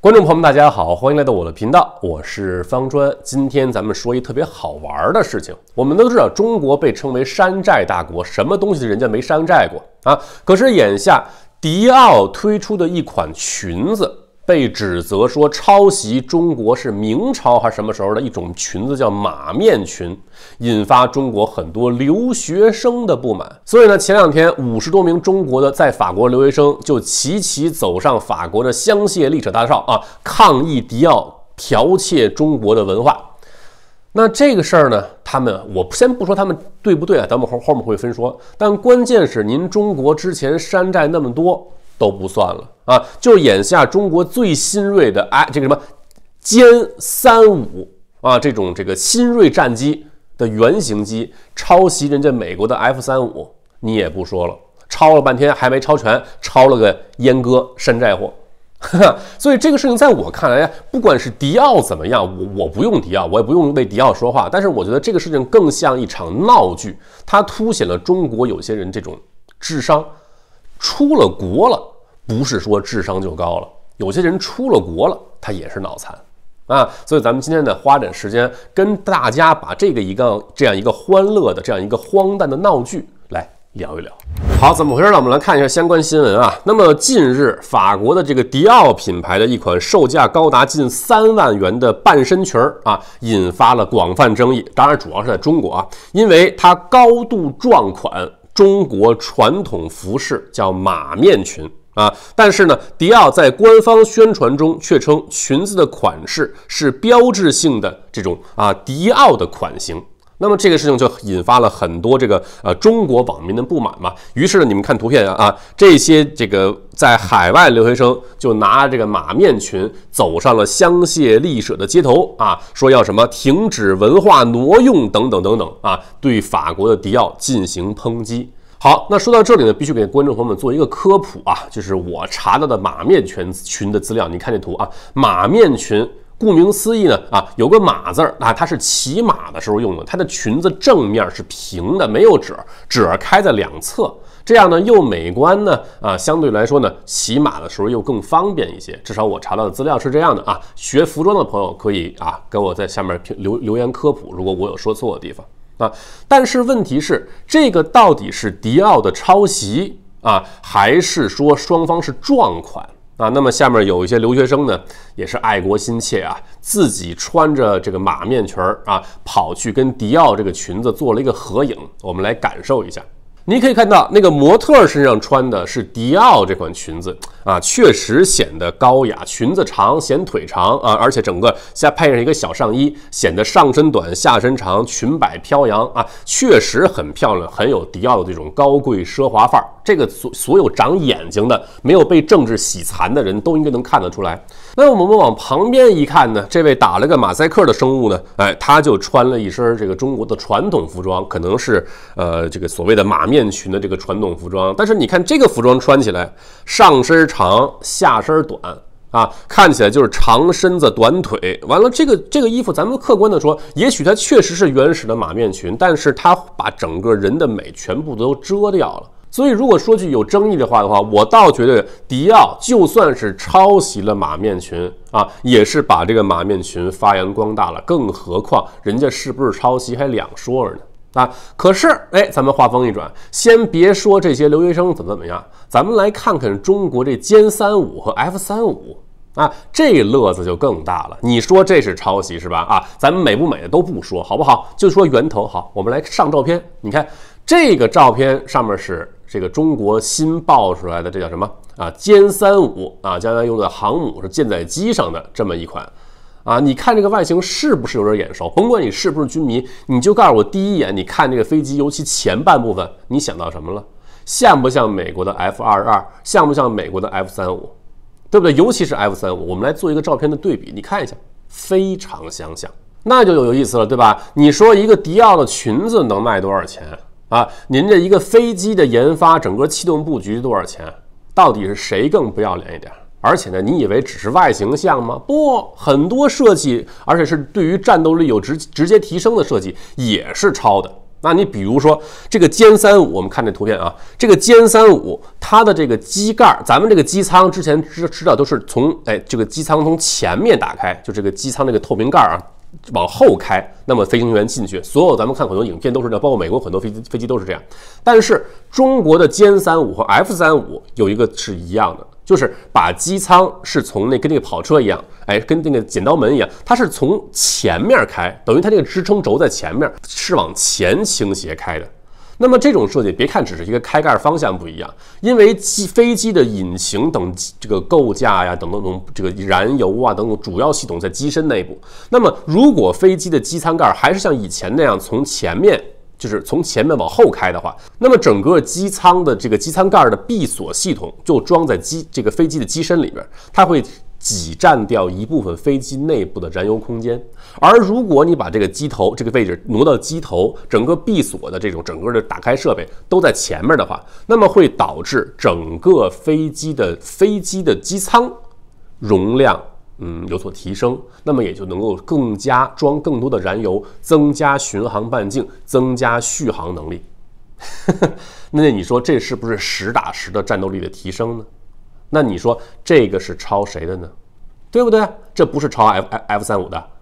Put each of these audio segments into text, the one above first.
观众朋友们，大家好，欢迎来到我的频道，我是方砖。今天咱们说一特别好玩的事情。我们都知道，中国被称为山寨大国，什么东西人家没山寨过啊？可是眼下，迪奥推出的一款裙子。被指责说抄袭中国是明朝还是什么时候的一种裙子叫马面裙，引发中国很多留学生的不满。所以呢，前两天五十多名中国的在法国留学生就齐齐走上法国的香榭丽舍大厦啊，抗议迪奥剽窃中国的文化。那这个事儿呢，他们我先不说他们对不对啊，咱们后后面会分说。但关键是您中国之前山寨那么多。都不算了啊！就眼下中国最新锐的哎，这个什么歼三五啊，这种这个新锐战机的原型机抄袭人家美国的 F 三五，你也不说了，抄了半天还没抄全，抄了个阉割山寨货。所以这个事情在我看来，不管是迪奥怎么样，我我不用迪奥，我也不用为迪奥说话。但是我觉得这个事情更像一场闹剧，它凸显了中国有些人这种智商。出了国了，不是说智商就高了。有些人出了国了，他也是脑残啊。所以咱们今天呢，花点时间跟大家把这个一个这样一个欢乐的这样一个荒诞的闹剧来聊一聊。好，怎么回事呢？我们来看一下相关新闻啊。那么近日，法国的这个迪奥品牌的一款售价高达近三万元的半身裙儿啊，引发了广泛争议。当然，主要是在中国啊，因为它高度撞款。中国传统服饰叫马面裙啊，但是呢，迪奥在官方宣传中却称裙子的款式是标志性的这种啊迪奥的款型，那么这个事情就引发了很多这个呃中国网民的不满嘛。于是呢，你们看图片啊啊，这些这个。在海外留学生就拿这个马面裙走上了香榭丽舍的街头啊，说要什么停止文化挪用等等等等啊，对法国的迪奥进行抨击。好，那说到这里呢，必须给观众朋友们做一个科普啊，就是我查到的马面裙裙的资料，你看这图啊，马面裙顾名思义呢啊，有个马字儿啊，它是骑马的时候用的，它的裙子正面是平的，没有褶，褶开在两侧。这样呢，又美观呢，啊，相对来说呢，骑马的时候又更方便一些。至少我查到的资料是这样的啊。学服装的朋友可以啊，跟我在下面留留言科普。如果我有说错的地方啊，但是问题是，这个到底是迪奥的抄袭啊，还是说双方是撞款啊？那么下面有一些留学生呢，也是爱国心切啊，自己穿着这个马面裙儿啊，跑去跟迪奥这个裙子做了一个合影。我们来感受一下。你可以看到那个模特身上穿的是迪奥这款裙子啊，确实显得高雅。裙子长，显腿长啊，而且整个下配上一个小上衣，显得上身短下身长，裙摆飘扬啊，确实很漂亮，很有迪奥的这种高贵奢华范儿。这个所所有长眼睛的、没有被政治洗残的人都应该能看得出来。那我们往旁边一看呢，这位打了个马赛克的生物呢，哎，他就穿了一身这个中国的传统服装，可能是呃这个所谓的马面裙的这个传统服装。但是你看这个服装穿起来，上身长，下身短啊，看起来就是长身子短腿。完了，这个这个衣服，咱们客观的说，也许它确实是原始的马面裙，但是它把整个人的美全部都遮掉了。所以，如果说句有争议的话的话，我倒觉得迪奥就算是抄袭了马面裙啊，也是把这个马面裙发扬光大了。更何况人家是不是抄袭还两说着呢啊！可是，哎，咱们话锋一转，先别说这些留学生怎么怎么样，咱们来看看中国这歼三五和 F 三五啊，这乐子就更大了。你说这是抄袭是吧？啊，咱们美不美的都不说，好不好？就说源头好，我们来上照片。你看这个照片上面是。这个中国新爆出来的这叫什么啊？歼三五啊，将来用在航母是舰载机上的这么一款啊。你看这个外形是不是有点眼熟？甭管你是不是军迷，你就告诉我，第一眼你看这个飞机，尤其前半部分，你想到什么了？像不像美国的 F 二十二？像不像美国的 F 三五？对不对？尤其是 F 三五，我们来做一个照片的对比，你看一下，非常相像，那就有意思了，对吧？你说一个迪奥的裙子能卖多少钱？啊，您这一个飞机的研发，整个气动布局多少钱？到底是谁更不要脸一点？而且呢，你以为只是外形像吗？不，很多设计，而且是对于战斗力有直直接提升的设计，也是抄的。那你比如说这个歼三五，我们看这图片啊，这个歼三五它的这个机盖，咱们这个机舱之前知知道都是从哎这个机舱从前面打开，就这个机舱那个透明盖啊。往后开，那么飞行员进去，所有咱们看很多影片都是这样，包括美国很多飞机飞机都是这样。但是中国的歼三五和 F 三五有一个是一样的，就是把机舱是从那跟那个跑车一样，哎，跟那个剪刀门一样，它是从前面开，等于它这个支撑轴在前面，是往前倾斜开的。那么这种设计，别看只是一个开盖方向不一样，因为机飞机的引擎等这个构架呀，等等等这个燃油啊等等主要系统在机身内部。那么如果飞机的机舱盖还是像以前那样从前面，就是从前面往后开的话，那么整个机舱的这个机舱盖的闭锁系统就装在机这个飞机的机身里边，它会。挤占掉一部分飞机内部的燃油空间，而如果你把这个机头这个位置挪到机头，整个闭锁的这种整个的打开设备都在前面的话，那么会导致整个飞机的飞机的机舱容量嗯有所提升，那么也就能够更加装更多的燃油，增加巡航半径，增加续航能力。那你说这是不是实打实的战斗力的提升呢？那你说这个是抄谁的呢？对不对？这不是抄 F F 三五的。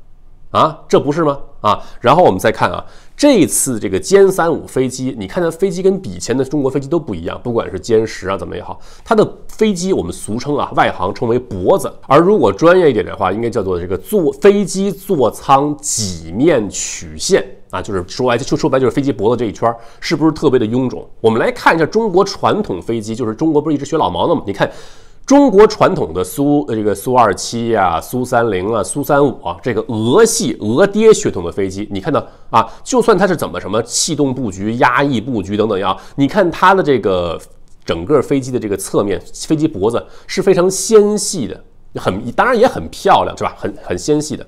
啊，这不是吗？啊，然后我们再看啊，这次这个歼三五飞机，你看它飞机跟以前的中国飞机都不一样，不管是歼十啊怎么也好，它的飞机我们俗称啊，外行称为脖子，而如果专业一点的话，应该叫做这个坐飞机座舱几面曲线啊，就是说白就说白就是飞机脖子这一圈是不是特别的臃肿？我们来看一下中国传统飞机，就是中国不是一直学老毛的吗？你看。中国传统的苏呃这个苏二七呀、苏三零啊、苏三五啊，这个俄系俄爹血统的飞机，你看到啊，就算它是怎么什么气动布局、压抑布局等等呀、你看它的这个整个飞机的这个侧面，飞机脖子是非常纤细的，很当然也很漂亮，是吧？很很纤细的。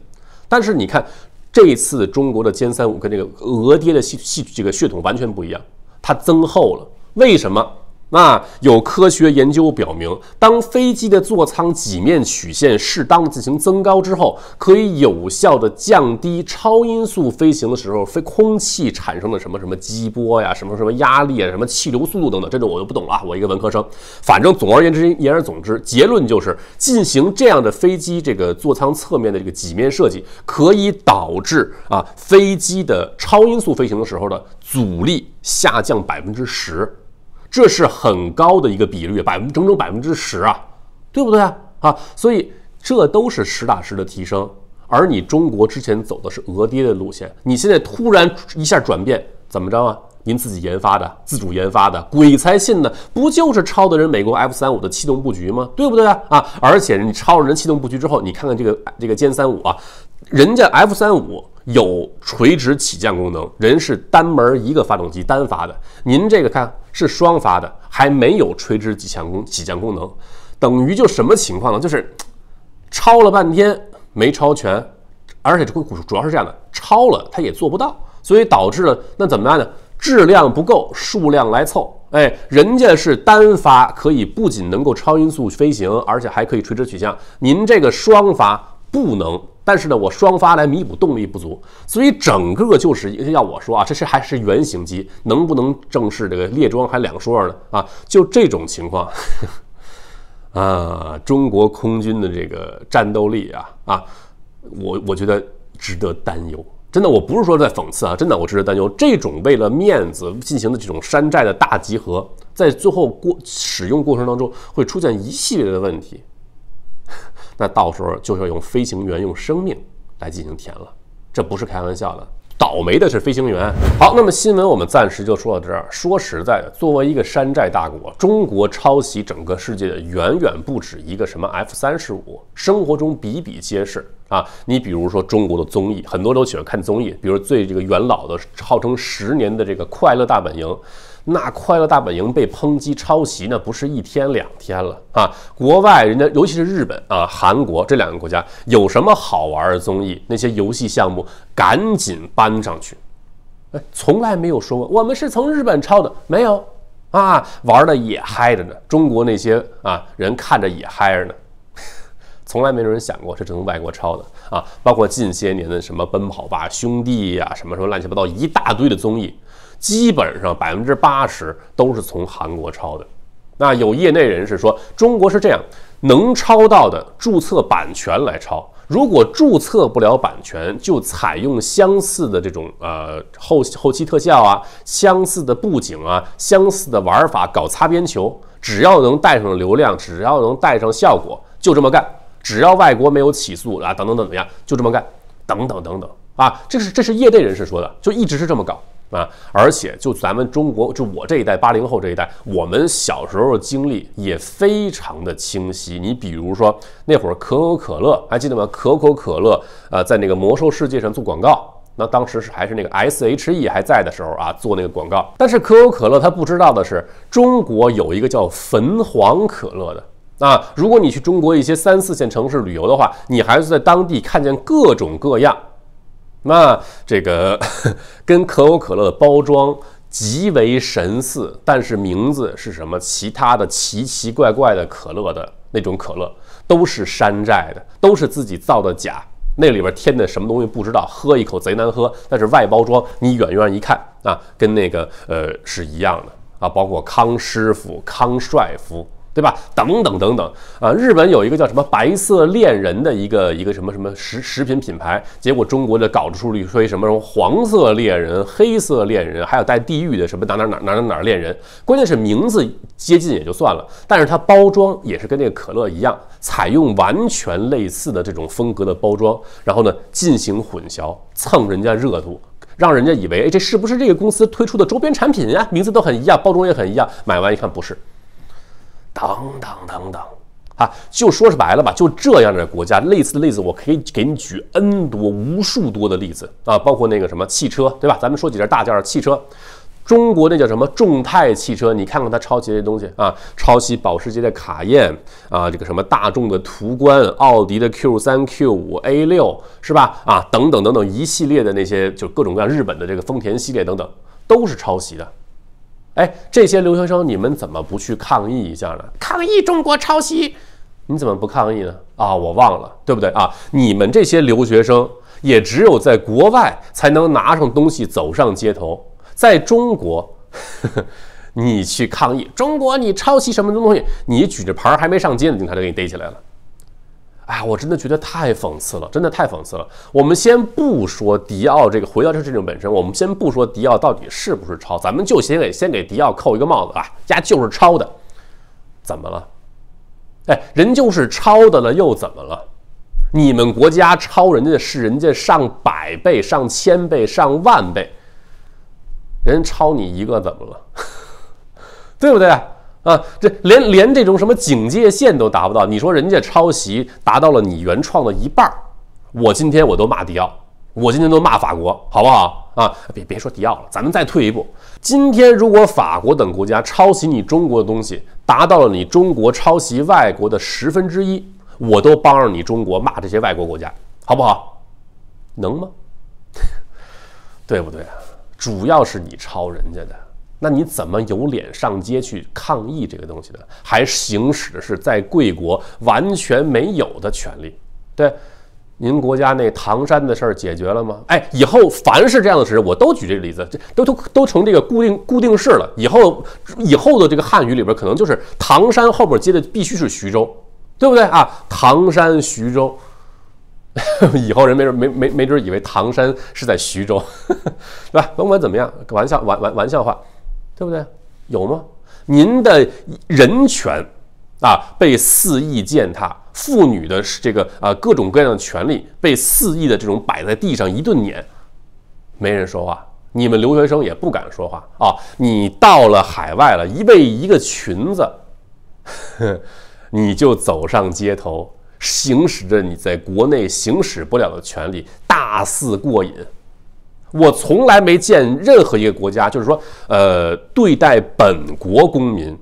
但是你看这一次中国的歼三五跟这个俄爹的系系这个血统完全不一样，它增厚了，为什么？那有科学研究表明，当飞机的座舱几面曲线适当的进行增高之后，可以有效的降低超音速飞行的时候，飞空气产生的什么什么激波呀，什么什么压力啊，什么气流速度等等，这种我就不懂了，我一个文科生。反正总而言之，言而总之，结论就是，进行这样的飞机这个座舱侧面的这个几面设计，可以导致啊飞机的超音速飞行的时候的阻力下降百分之十。这是很高的一个比率，百分整整百分之十啊，对不对啊？啊，所以这都是实打实的提升。而你中国之前走的是俄跌的路线，你现在突然一下转变，怎么着啊？您自己研发的、自主研发的，鬼才信呢？不就是抄的人美国 F 三五的气动布局吗？对不对啊？啊，而且你抄了人气动布局之后，你看看这个这个歼三五啊。人家 F 三五有垂直起降功能，人是单门一个发动机单发的。您这个看是双发的，还没有垂直起降功起降功能，等于就什么情况呢？就是超了半天没超全，而且主要是这样的，超了它也做不到，所以导致了那怎么办呢？质量不够，数量来凑。哎，人家是单发，可以不仅能够超音速飞行，而且还可以垂直取向。您这个双发不能。但是呢，我双发来弥补动力不足，所以整个就是要我说啊，这是还是原型机，能不能正式这个列装还两说呢？啊，就这种情况，啊，中国空军的这个战斗力啊啊，我我觉得值得担忧。真的，我不是说在讽刺啊，真的，我值得担忧。这种为了面子进行的这种山寨的大集合，在最后过使用过程当中会出现一系列的问题。那到时候就要用飞行员用生命来进行填了，这不是开玩笑的。倒霉的是飞行员。好，那么新闻我们暂时就说到这儿。说实在的，作为一个山寨大国，中国抄袭整个世界的远远不止一个什么 F 三十五，生活中比比皆是啊。你比如说中国的综艺，很多都喜欢看综艺，比如最这个元老的，号称十年的这个《快乐大本营》。那《快乐大本营》被抨击抄袭，那不是一天两天了啊！国外人家，尤其是日本啊、韩国这两个国家，有什么好玩的综艺，那些游戏项目，赶紧搬上去！哎，从来没有说过我们是从日本抄的，没有啊？玩的也嗨着呢，中国那些啊人看着也嗨着呢，从来没有人想过这是从外国抄的啊！包括近些年的什么《奔跑吧兄弟》呀，什么什么乱七八糟一大堆的综艺。基本上百分之八十都是从韩国抄的。那有业内人士说，中国是这样，能抄到的注册版权来抄；如果注册不了版权，就采用相似的这种呃后后期特效啊、相似的布景啊、相似的玩法搞擦边球，只要能带上流量，只要能带上效果，就这么干。只要外国没有起诉啊，等等等，怎么样，就这么干，等等等等啊。这是这是业内人士说的，就一直是这么搞。啊！而且就咱们中国，就我这一代八零后这一代，我们小时候的经历也非常的清晰。你比如说那会儿可口可乐，还记得吗？可口可乐啊，在那个魔兽世界上做广告，那当时是还是那个 SHE 还在的时候啊，做那个广告。但是可口可乐他不知道的是，中国有一个叫汾黄可乐的啊。如果你去中国一些三四线城市旅游的话，你还是在当地看见各种各样。那这个 跟可口可乐的包装极为神似，但是名字是什么？其他的奇奇怪怪的可乐的那种可乐都是山寨的，都是自己造的假，那里边添的什么东西不知道，喝一口贼难喝。但是外包装你远远一看啊，跟那个呃是一样的啊，包括康师傅、康帅傅。对吧？等等等等啊！日本有一个叫什么“白色恋人”的一个一个什么什么食食品品牌，结果中国的搞出了一堆什么什么黄色恋人、黑色恋人，还有带地域的什么哪哪哪哪哪哪恋人。关键是名字接近也就算了，但是它包装也是跟那个可乐一样，采用完全类似的这种风格的包装，然后呢进行混淆，蹭人家热度，让人家以为哎这是不是这个公司推出的周边产品呀？名字都很一样，包装也很一样，买完一看不是。等等等等啊，就说是白了吧，就这样的国家，类似的例子，我可以给你举 N 多无数多的例子啊，包括那个什么汽车，对吧？咱们说几件大件儿，汽车，中国那叫什么众泰汽车？你看看他抄袭的东西啊，抄袭保时捷的卡宴啊，这个什么大众的途观、奥迪的 Q 三、Q 五、A 六是吧？啊，等等等等一系列的那些，就各种各样日本的这个丰田系列等等，都是抄袭的。哎，这些留学生，你们怎么不去抗议一下呢？抗议中国抄袭，你怎么不抗议呢？啊，我忘了，对不对啊？你们这些留学生也只有在国外才能拿上东西走上街头，在中国，你去抗议中国，你抄袭什么东西？你举着牌还没上街呢，警察就给你逮起来了。哎我真的觉得太讽刺了，真的太讽刺了。我们先不说迪奥这个，回到这事情本身，我们先不说迪奥到底是不是抄，咱们就先给先给迪奥扣一个帽子吧，呀，就是抄的。怎么了？哎，人就是抄的了，又怎么了？你们国家抄人家是人家上百倍、上千倍、上万倍，人抄你一个怎么了？对不对？啊，这连连这种什么警戒线都达不到。你说人家抄袭达到了你原创的一半儿，我今天我都骂迪奥，我今天都骂法国，好不好？啊，别别说迪奥了，咱们再退一步。今天如果法国等国家抄袭你中国的东西达到了你中国抄袭外国的十分之一，我都帮着你中国骂这些外国国家，好不好？能吗？对不对啊？主要是你抄人家的。那你怎么有脸上街去抗议这个东西呢？还行使的是在贵国完全没有的权利？对，您国家那唐山的事儿解决了吗？哎，以后凡是这样的事，我都举这个例子，这都都都成这个固定固定式了。以后以后的这个汉语里边，可能就是唐山后边接的必须是徐州，对不对啊？唐山徐州，以后人没准没没没准以为唐山是在徐州，对 吧？甭管怎么样，玩笑玩玩玩笑话。对不对？有吗？您的人权，啊，被肆意践踏；妇女的这个啊，各种各样的权利被肆意的这种摆在地上一顿碾，没人说话，你们留学生也不敢说话啊！你到了海外了，一为一个裙子，你就走上街头，行使着你在国内行使不了的权利，大肆过瘾。我从来没见任何一个国家，就是说，呃，对待本国公民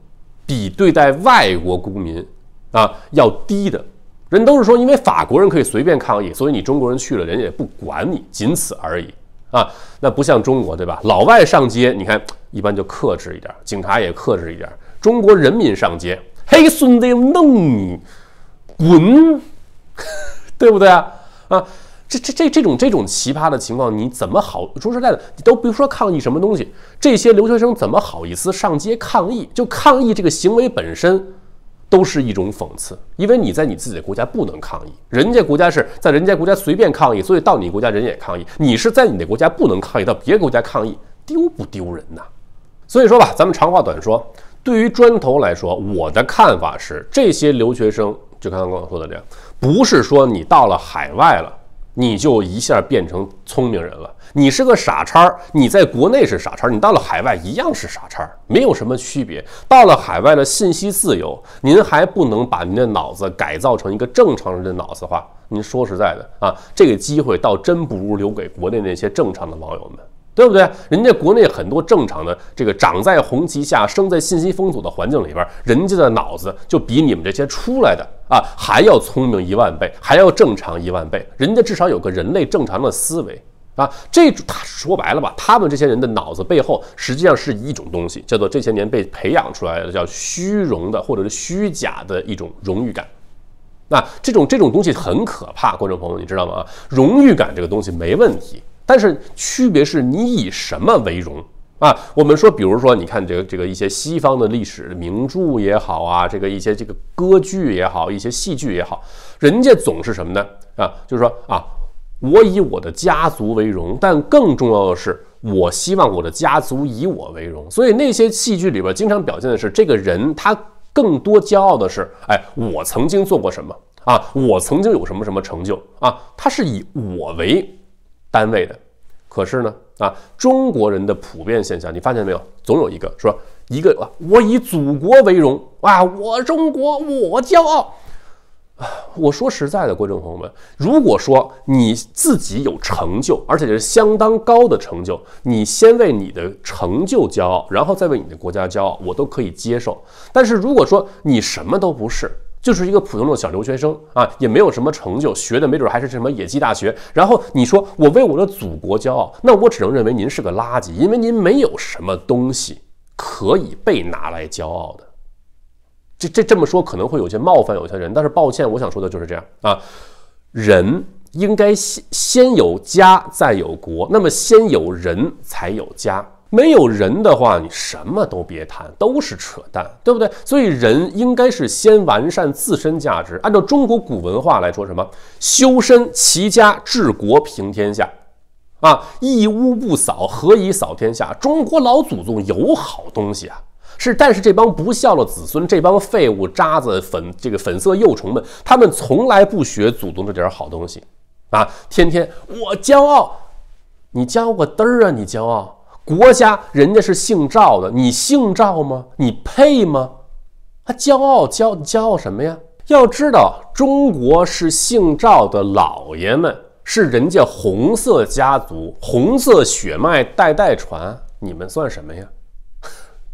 比对待外国公民啊要低的人都是说，因为法国人可以随便抗议，所以你中国人去了，人家也不管你，仅此而已啊。那不像中国，对吧？老外上街，你看一般就克制一点，警察也克制一点。中国人民上街，嘿，孙子弄你滚，对不对啊？啊！这这这这种这种奇葩的情况，你怎么好说实在的，你都别说抗议什么东西，这些留学生怎么好意思上街抗议？就抗议这个行为本身，都是一种讽刺，因为你在你自己的国家不能抗议，人家国家是在人家国家随便抗议，所以到你国家人也抗议，你是在你的国家不能抗议，到别国家抗议丢不丢人呐？所以说吧，咱们长话短说，对于砖头来说，我的看法是，这些留学生就刚刚跟我说的这样，不是说你到了海外了。你就一下变成聪明人了。你是个傻叉你在国内是傻叉你到了海外一样是傻叉没有什么区别。到了海外的信息自由，您还不能把您的脑子改造成一个正常人的脑子的话。您说实在的啊，这个机会倒真不如留给国内那些正常的网友们。对不对？人家国内很多正常的，这个长在红旗下、生在信息封锁的环境里边，人家的脑子就比你们这些出来的啊还要聪明一万倍，还要正常一万倍。人家至少有个人类正常的思维啊。这说白了吧，他们这些人的脑子背后实际上是一种东西，叫做这些年被培养出来的叫虚荣的或者是虚假的一种荣誉感。那这种这种东西很可怕，观众朋友你知道吗？荣誉感这个东西没问题。但是区别是你以什么为荣啊？我们说，比如说，你看这个这个一些西方的历史名著也好啊，这个一些这个歌剧也好，一些戏剧也好，人家总是什么呢？啊，就是说啊，我以我的家族为荣，但更重要的是，我希望我的家族以我为荣。所以那些戏剧里边经常表现的是，这个人他更多骄傲的是，哎，我曾经做过什么啊？我曾经有什么什么成就啊？他是以我为。单位的，可是呢，啊，中国人的普遍现象，你发现没有？总有一个说，一个我以祖国为荣，啊，我中国，我骄傲。啊，我说实在的，观众朋友们，如果说你自己有成就，而且是相当高的成就，你先为你的成就骄傲，然后再为你的国家骄傲，我都可以接受。但是如果说你什么都不是，就是一个普通的小留学生啊，也没有什么成就，学的没准还是什么野鸡大学。然后你说我为我的祖国骄傲，那我只能认为您是个垃圾，因为您没有什么东西可以被拿来骄傲的。这这这么说可能会有些冒犯有些人，但是抱歉，我想说的就是这样啊。人应该先先有家，再有国，那么先有人才有家。没有人的话，你什么都别谈，都是扯淡，对不对？所以人应该是先完善自身价值。按照中国古文化来说，什么修身齐家治国平天下啊！一屋不扫，何以扫天下？中国老祖宗有好东西啊，是，但是这帮不孝的子孙，这帮废物渣子粉，这个粉色幼虫们，他们从来不学祖宗这点好东西啊！天天我骄傲，你骄傲个嘚儿啊！你骄傲。国家人家是姓赵的，你姓赵吗？你配吗？他骄傲骄骄傲什么呀？要知道，中国是姓赵的老爷们，是人家红色家族、红色血脉代代传，你们算什么呀？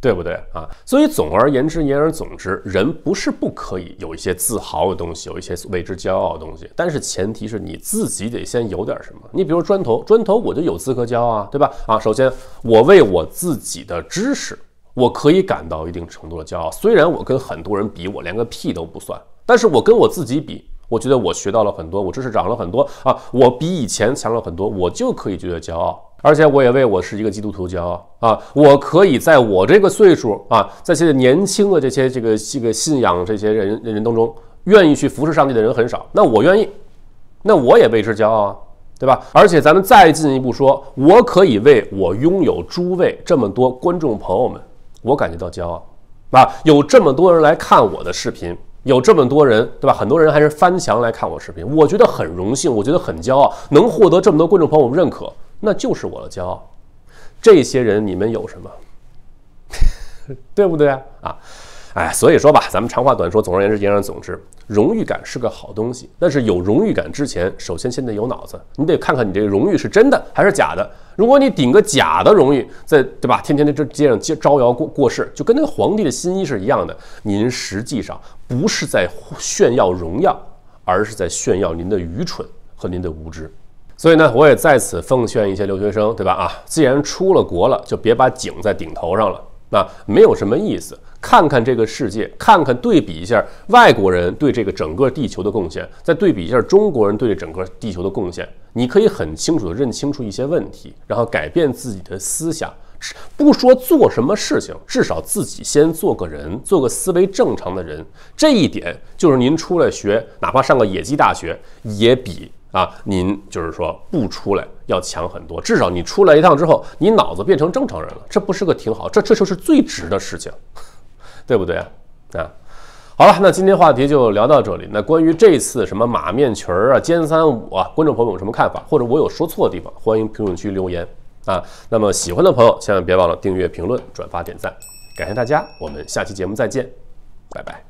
对不对啊？所以总而言之，言而总之，人不是不可以有一些自豪的东西，有一些为之骄傲的东西，但是前提是你自己得先有点什么。你比如砖头，砖头我就有资格骄傲啊，对吧？啊，首先我为我自己的知识，我可以感到一定程度的骄傲。虽然我跟很多人比，我连个屁都不算，但是我跟我自己比，我觉得我学到了很多，我知识涨了很多啊，我比以前强了很多，我就可以觉得骄傲。而且我也为我是一个基督徒骄傲啊！我可以在我这个岁数啊，在现在年轻的这些这个这个信仰这些人人当中，愿意去服侍上帝的人很少，那我愿意，那我也为之骄傲，对吧？而且咱们再进一步说，我可以为我拥有诸位这么多观众朋友们，我感觉到骄傲，啊，有这么多人来看我的视频，有这么多人，对吧？很多人还是翻墙来看我视频，我觉得很荣幸，我觉得很骄傲，能获得这么多观众朋友们认可。那就是我的骄傲，这些人你们有什么？对不对啊？啊，哎，所以说吧，咱们长话短说，总而言之，言而总之，荣誉感是个好东西。但是有荣誉感之前，首先先得有脑子。你得看看你这个荣誉是真的还是假的。如果你顶个假的荣誉，在对吧？天天在这街上招摇过过市，就跟那个皇帝的新衣是一样的。您实际上不是在炫耀荣耀，而是在炫耀您的愚蠢和您的无知。所以呢，我也在此奉劝一些留学生，对吧？啊，既然出了国了，就别把井在顶头上了，那没有什么意思。看看这个世界，看看对比一下外国人对这个整个地球的贡献，再对比一下中国人对整个地球的贡献，你可以很清楚的认清楚一些问题，然后改变自己的思想。不说做什么事情，至少自己先做个人，做个思维正常的人，这一点就是您出来学，哪怕上个野鸡大学，也比啊您就是说不出来要强很多。至少你出来一趟之后，你脑子变成正常人了，这不是个挺好？这这就是最值的事情，对不对啊？啊，好了，那今天话题就聊到这里。那关于这次什么马面裙儿啊、歼三五啊，观众朋友有什么看法，或者我有说错的地方，欢迎评论区留言。啊，那么喜欢的朋友千万别忘了订阅、评论、转发、点赞，感谢大家，我们下期节目再见，拜拜。